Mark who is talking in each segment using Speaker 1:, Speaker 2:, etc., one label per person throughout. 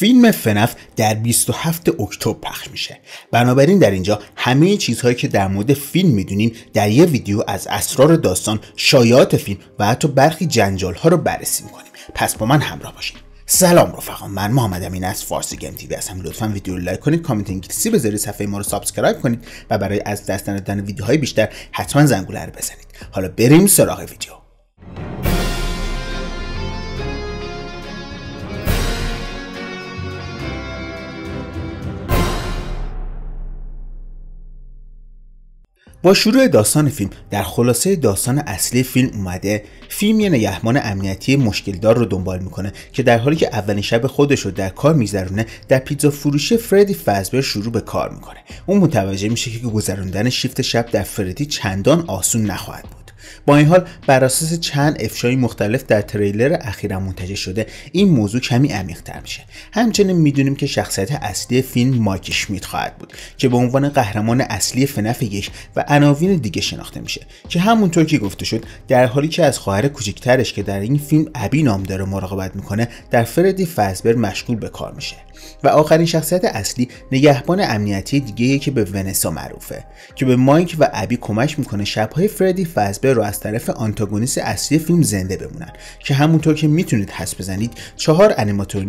Speaker 1: فیلم فنف در 27 اکتبر پخش میشه بنابراین در اینجا همه چیزهایی که در مورد فیلم میدونیم در یه ویدیو از اسرار داستان شایعات فیلم و حتی برخی جنجال ها رو بررسی میکنیم پس با من همراه باشید سلام رفقا من محمد امین از فارسی گیم تیوی هستم لطفا ویدیو رو لایک کنید کامنت انگلیسی بذارید صفحه ما رو سابسکرایب کنید و برای از دست ندادن ویدیوهای بیشتر حتما زنگوله رو بزنید حالا بریم سراغ ویدیو با شروع داستان فیلم در خلاصه داستان اصلی فیلم اومده فیلم یه نگهبان امنیتی مشکلدار رو دنبال میکنه که در حالی که اولین شب خودش رو در کار میگذرونه در پیتزا فروشی فردی فزبر شروع به کار میکنه اون متوجه میشه که گذراندن شیفت شب در فردی چندان آسون نخواهد بود با این حال بر اساس چند افشای مختلف در تریلر اخیرا منتشر شده این موضوع کمی عمیقتر میشه همچنین میدونیم که شخصیت اصلی فیلم مایک شمیت خواهد بود که به عنوان قهرمان اصلی فنف یک و عناوین دیگه شناخته میشه که همونطور که گفته شد در حالی که از خواهر کوچکترش که در این فیلم ابی نام داره مراقبت میکنه در فردی فزبر مشغول به کار میشه و آخرین شخصیت اصلی نگهبان امنیتی دیگه که به ونسا معروفه که به مایک و ابی کمک میکنه شبهای فردی فزبر رو از طرف آنتاگونیس اصلی فیلم زنده بمونن که همونطور که میتونید حس بزنید چهار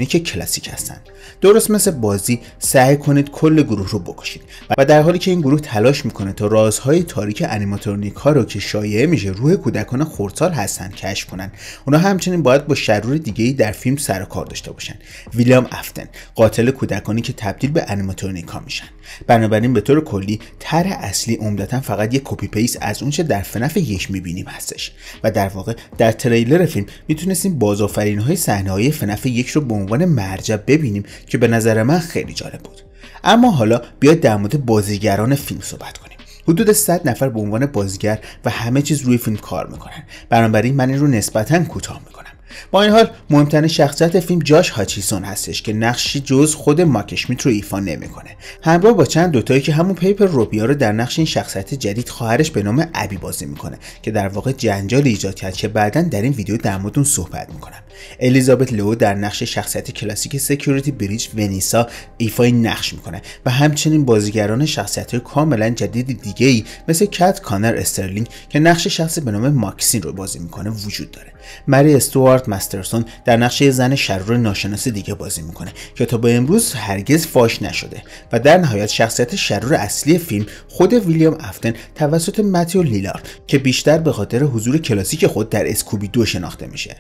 Speaker 1: که کلاسیک هستن درست مثل بازی سعی کنید کل گروه رو بکشید و در حالی که این گروه تلاش میکنه تا رازهای تاریک انیماترونیک ها رو که شایعه میشه روح کودکان خردسال هستن کشف کنن اونا همچنین باید با شرور دیگه ای در فیلم سر کار داشته باشن ویلیام افتن قاتل کودکانی که تبدیل به انیماتورینیک میشن بنابراین به طور کلی طرح اصلی عمدتا فقط یک کپی پیس از اونچه در فنف یک میبینیم هستش و در واقع در تریلر فیلم میتونستیم بازآفرین های صحنه های فنف یک رو به عنوان مرجع ببینیم که به نظر من خیلی جالب بود اما حالا بیاید در مورد بازیگران فیلم صحبت کنیم حدود 100 نفر به عنوان بازیگر و همه چیز روی فیلم کار میکنن بنابراین من این رو نسبتا کوتاه میکنم با این حال مهمترین شخصیت فیلم جاش هاچیسون هستش که نقشی جز خود ماکشمیت رو ایفا نمیکنه همراه با چند دوتایی که همون پیپر روبیا رو در نقش این شخصیت جدید خواهرش به نام ابی بازی میکنه که در واقع جنجال ایجاد کرد که بعدا در این ویدیو در موردون صحبت میکنم الیزابت لو در نقش شخصیت کلاسیک سکیوریتی بریج ونیسا ایفای نقش میکنه و همچنین بازیگران شخصیت کاملا جدید دیگه ای مثل کت کانر استرلینگ که نقش شخصی به نام ماکسین رو بازی میکنه وجود داره مری استوار ماسترسون مسترسون در نقش زن شرور ناشناس دیگه بازی میکنه که تا به امروز هرگز فاش نشده و در نهایت شخصیت شرور اصلی فیلم خود ویلیام افتن توسط متیو لیلار که بیشتر به خاطر حضور کلاسیک خود در اسکوبی دو شناخته میشه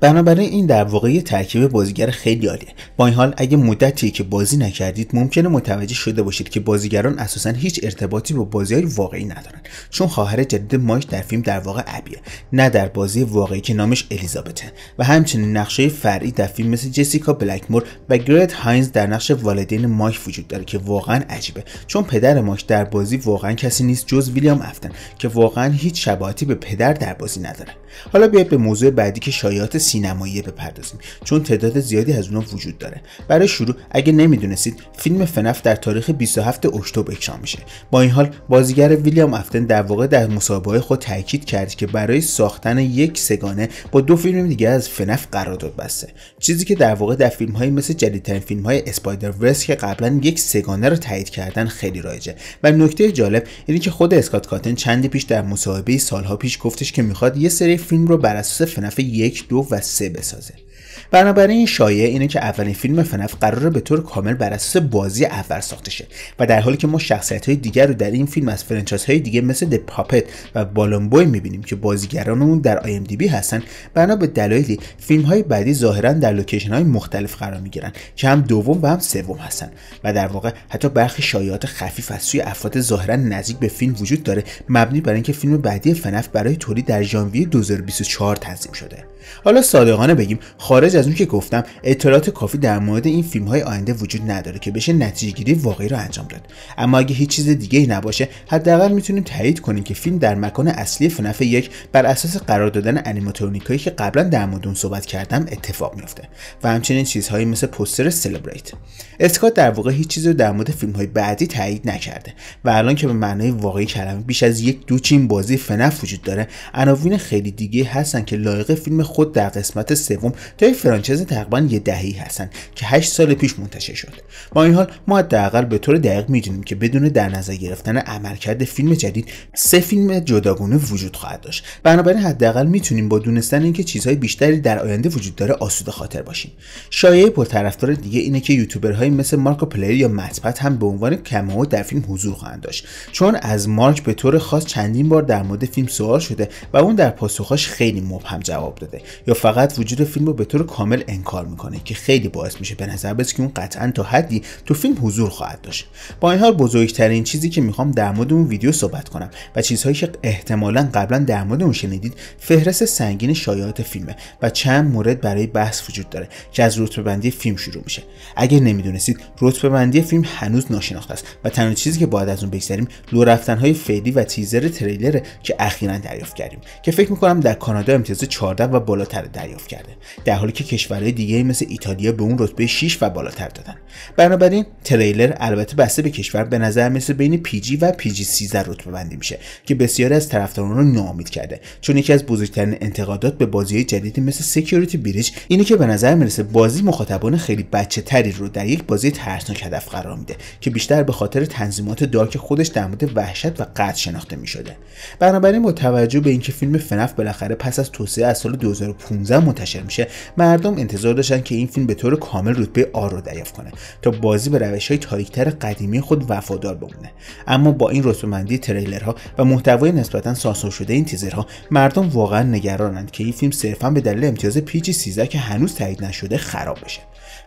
Speaker 1: بنابراین این در واقع یه ترکیب بازیگر خیلی عالیه با این حال اگه مدتی که بازی نکردید ممکنه متوجه شده باشید که بازیگران اساسا هیچ ارتباطی با بازی های واقعی ندارن چون خواهر جدید مایک در فیلم در واقع ابیه نه در بازی واقعی که نامش الیزابته و همچنین نقشه فرعی در فیلم مثل جسیکا بلکمور و گرت هاینز در نقش والدین مایک وجود داره که واقعا عجیبه چون پدر مایک در بازی واقعا کسی نیست جز ویلیام افتن که واقعا هیچ شباهتی به پدر در بازی نداره حالا بیاید به موضوع بعدی که تغییرات سینمایی بپردازیم چون تعداد زیادی از اونها وجود داره برای شروع اگه نمیدونستید فیلم فنف در تاریخ 27 اکتبر اکران میشه با این حال بازیگر ویلیام افتن در واقع در مصاحبه خود تاکید کرد که برای ساختن یک سگانه با دو فیلم دیگه از فنف قرارداد بسته چیزی که در واقع در فیلم های مثل جدیدترین فیلم های اسپایدر ورس که قبلا یک سگانه رو تایید کردن خیلی رایجه و نکته جالب اینه که خود اسکات کاتن چندی پیش در مصاحبه سالها پیش گفتش که میخواد یه سری فیلم رو بر اساس فنف یک دو و سه بسازه بنابراین شایعه اینه که اولین فیلم فنف قراره به طور کامل بر اساس بازی اول ساخته شه و در حالی که ما شخصیت های دیگر رو در این فیلم از فرانچایز های دیگه مثل د پاپت و بالونبوی میبینیم که بازیگران اون در آی ام دی بی هستن بنا به دلایلی فیلم های بعدی ظاهرا در لوکیشن های مختلف قرار میگیرن که هم دوم و هم سوم هستن و در واقع حتی برخی شایعات خفیف از سوی افراد ظاهرا نزدیک به فیلم وجود داره مبنی بر اینکه فیلم بعدی فنف برای تولید در ژانویه 2024 تنظیم شده حالا صادقانه بگیم خارج از اون که گفتم اطلاعات کافی در مورد این فیلم های آینده وجود نداره که بشه نتیجه گیری واقعی رو انجام داد اما اگه هیچ چیز دیگه ای نباشه حداقل میتونیم تایید کنیم که فیلم در مکان اصلی فنف یک بر اساس قرار دادن انیماترونیکایی که قبلا در مورد اون صحبت کردم اتفاق میفته و همچنین چیزهایی مثل پوستر سلبریت اسکات در واقع هیچ چیزی رو در مورد فیلم های بعدی تایید نکرده و الان که به معنای واقعی کلمه بیش از یک دو دوچین بازی فنف وجود داره عناوین خیلی دیگه هستن که لایق فیلم خود در قسمت سوم تا فرانچایز تقریبا یه دهی هستن که 8 سال پیش منتشر شد با این حال ما حداقل به طور دقیق میدونیم که بدون در نظر گرفتن عملکرد فیلم جدید سه فیلم جداگونه وجود خواهد داشت بنابراین حداقل میتونیم با دونستن اینکه چیزهای بیشتری در آینده وجود داره آسوده خاطر باشیم شایعه پرطرفدار دیگه اینه که یوتیوبرهایی مثل مارکو پلیر یا متپت هم به عنوان کمو در فیلم حضور خواهند داشت چون از مارک به طور خاص چندین بار در مورد فیلم سوال شده و اون در پاسخاش خیلی مبهم جواب داده یا فقط وجود فیلم رو به طور کامل انکار میکنه که خیلی باعث میشه به نظر بس که اون قطعا تا حدی تو فیلم حضور خواهد داشت با این حال بزرگترین چیزی که میخوام در مورد اون ویدیو صحبت کنم و چیزهایی که احتمالا قبلا در مورد اون شنیدید فهرست سنگین شایعات فیلمه و چند مورد برای بحث وجود داره که از رتبه بندی فیلم شروع میشه اگر نمیدونستید رتبه بندی فیلم هنوز ناشناخته است و تنها چیزی که باید از اون بگذریم لو رفتنهای فعلی و تیزر تریلره که اخیرا دریافت کردیم که فکر میکنم در کانادا امتیاز 14 و بالاتر دریافت کرده در حالی که کشورهای دیگه مثل ایتالیا به اون رتبه 6 و بالاتر دادن بنابراین تریلر البته بسته به کشور به نظر مثل بین پیجی و پیجی 13 رتبه میشه که بسیاری از طرفداران رو ناامید کرده چون یکی از بزرگترین انتقادات به بازی جدیدی مثل سکیوریتی بریج اینه که به نظر میرسه بازی مخاطبان خیلی بچه تری رو در یک بازی ترسناک هدف قرار میده که بیشتر به خاطر تنظیمات دارک خودش در مورد وحشت و قتل شناخته میشده بنابراین با توجه به اینکه فیلم فنف بالاخره پس از توسعه از سال 2015 منتشر میشه من مردم انتظار داشتن که این فیلم به طور کامل رتبه آر رو دریافت کنه تا بازی به روش های تاریکتر قدیمی خود وفادار بمونه اما با این تریلر تریلرها و محتوای نسبتا سانسور شده این تیزرها مردم واقعا نگرانند که این فیلم صرفا به دلیل امتیاز پیچ 13 که هنوز تایید نشده خراب بشه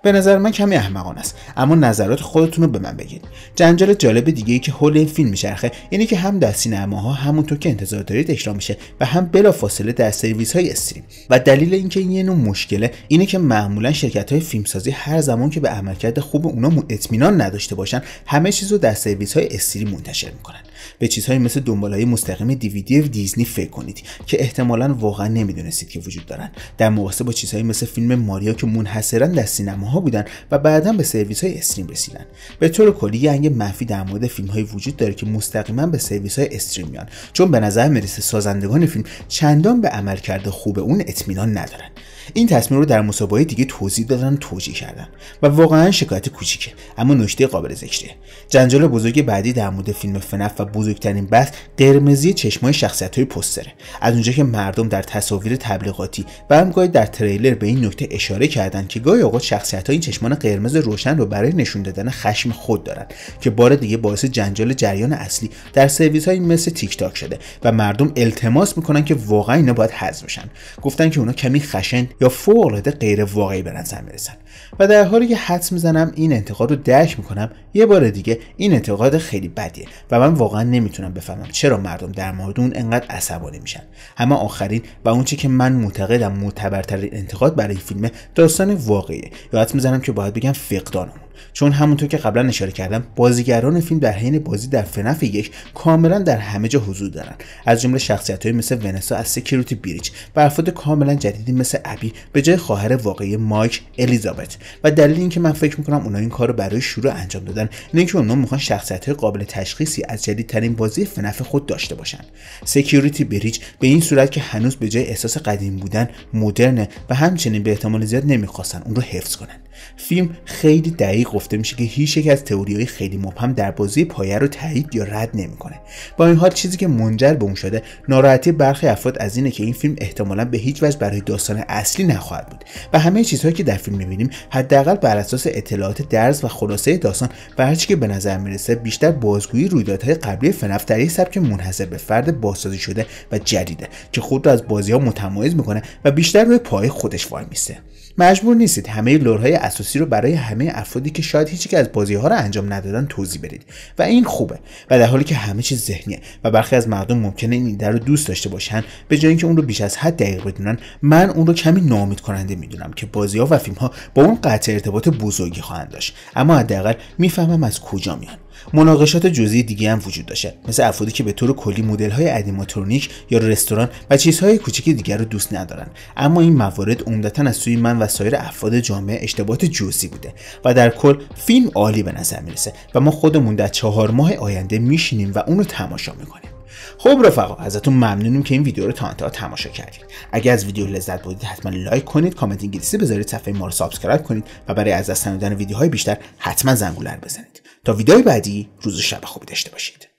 Speaker 1: به نظر من کمی احمقانه است اما نظرات خودتون رو به من بگید جنجال جالب دیگه ای که حول این فیلم میچرخه اینه که هم در سینماها همونطور که انتظار دارید اجرا میشه و هم بلافاصله در سرویس های استریم و دلیل اینکه این یه نوع مشکله اینه که معمولا شرکت های فیلمسازی هر زمان که به عملکرد خوب اونا اطمینان نداشته باشن همه چیز رو در سرویس های استریم منتشر میکنن به چیزهایی مثل های مستقیم دیویدی دیزنی فکر کنید که احتمالا واقعا نمیدونستید که وجود دارن در مقایسه با چیزهایی مثل فیلم ماریا که منحصرا در سینماها بودن و بعدا به سرویس های استریم رسیدن به طور کلی یه منفی در مورد فیلم های وجود داره که مستقیما به سرویس های استریم میان چون به نظر میرسه سازندگان فیلم چندان به عملکرد خوب اون اطمینان ندارن این تصمیم رو در مسابقه دیگه توضیح دادن و توجیه کردن و واقعا شکایت کوچیکه اما نکته قابل ذکره جنجال بزرگ بعدی در مورد فیلم فنف و بزرگترین بحث قرمزی چشمای شخصیت های پستره از اونجا که مردم در تصاویر تبلیغاتی و هم گاهی در تریلر به این نکته اشاره کردند که گاهی اوقات شخصیت های این چشمان قرمز روشن رو برای نشون دادن خشم خود دارند، که بار دیگه باعث جنجال جریان اصلی در سرویس های مثل تیک تاک شده و مردم التماس میکنن که واقعا اینا باید حذف بشن گفتن که اونا کمی خشن یا فوق غیر واقعی به نظر میرسن و در حالی که حدس میزنم این انتقاد رو درک میکنم یه بار دیگه این انتقاد خیلی بدیه و من واقعا نمیتونم بفهمم چرا مردم در مورد اون انقدر عصبانی میشن اما آخرین و اونچه که من معتقدم معتبرترین انتقاد برای فیلم داستان واقعیه یا حدس میزنم که باید بگم فقدانمون چون همونطور که قبلا اشاره کردم بازیگران فیلم در حین بازی در فنف یک کاملا در همه جا حضور دارن از جمله شخصیت های مثل ونسا از سکیوریتی بریچ و افراد کاملا جدیدی مثل ابی به جای خواهر واقعی مایک الیزابت و دلیل اینکه من فکر میکنم اونا این کار رو برای شروع انجام دادن اینه اینکه اونا میخوان شخصیت قابل تشخیصی از جدیدترین بازی فنف خود داشته باشن سکیوریتی بریج به این صورت که هنوز به جای احساس قدیم بودن مدرنه و همچنین به احتمال زیاد نمیخواستن اون رو حفظ کنن فیلم خیلی دقیق گفته میشه که هیچ یک از های خیلی مبهم در بازی پایه رو تایید یا رد نمیکنه با این حال چیزی که منجر به اون شده ناراحتی برخی افراد از اینه که این فیلم احتمالا به هیچ وجه برای داستان اصلی نخواهد بود و همه چیزهایی که در فیلم میبینیم حداقل بر اساس اطلاعات درس و خلاصه داستان و هرچی که به نظر میرسه بیشتر بازگویی رویدادهای قبلی فنف در یک سبک منحصر به فرد بازسازی شده و جدیده که خود را از بازی ها متمایز میکنه و بیشتر روی پای خودش وای میسه مجبور نیستید همه لورهای اساسی رو برای همه افرادی که شاید هیچ که از بازی ها رو انجام ندادن توضیح بدید و این خوبه و در حالی که همه چیز ذهنیه و برخی از مردم ممکنه این ایده رو دوست داشته باشن به جای اینکه اون رو بیش از حد دقیق بدونن من اون رو کمی نامید کننده میدونم که بازی ها و فیلم ها با اون قطع ارتباط بزرگی خواهند داشت اما حداقل میفهمم از کجا میان مناقشات جزئی دیگه هم وجود داشته مثل افرادی که به طور کلی مدل های ادیماترونیک یا رستوران و چیزهای کوچک دیگر رو دوست ندارن اما این موارد عمدتا از سوی من و سایر افراد جامعه اشتباهات جزئی بوده و در کل فیلم عالی به نظر میرسه و ما خودمون در چهار ماه آینده میشینیم و اون رو تماشا میکنیم خب رفقا ازتون ممنونیم که این ویدیو رو تا انتها تماشا کردید اگر از ویدیو لذت بودید حتما لایک کنید کامنت انگلیسی بذارید صفحه ما رو سابسکرایب کنید و برای از دست ندادن ویدیوهای بیشتر حتما زنگولر بزنید تا ویدیوی بعدی روز و شب خوبی داشته باشید